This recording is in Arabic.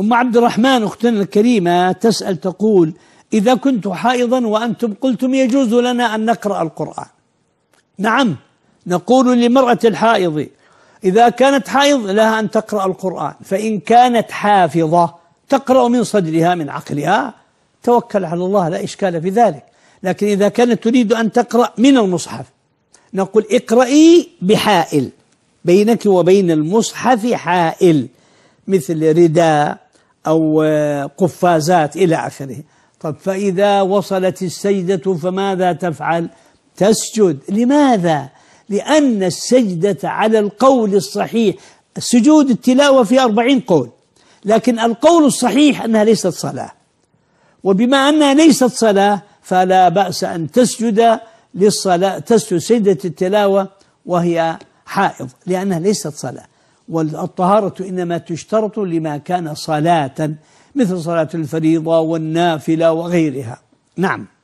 أم عبد الرحمن أختنا الكريمة تسأل تقول إذا كنت حائضا وأنتم قلتم يجوز لنا أن نقرأ القرآن نعم نقول لمرأة الحائض إذا كانت حائض لها أن تقرأ القرآن فإن كانت حافظة تقرأ من صدرها من عقلها توكل على الله لا إشكال في ذلك لكن إذا كانت تريد أن تقرأ من المصحف نقول اقرأي بحائل بينك وبين المصحف حائل مثل رداء أو آه، قفازات إلى آخره طب فإذا وصلت السجدة فماذا تفعل تسجد لماذا لأن السجدة على القول الصحيح سجود التلاوة في أربعين قول لكن القول الصحيح أنها ليست صلاة وبما أنها ليست صلاة فلا بأس أن تسجد للصلاة تسجد سجدة التلاوة وهي حائض لأنها ليست صلاة والطهارة إنما تشترط لما كان صلاة مثل صلاة الفريضة والنافلة وغيرها نعم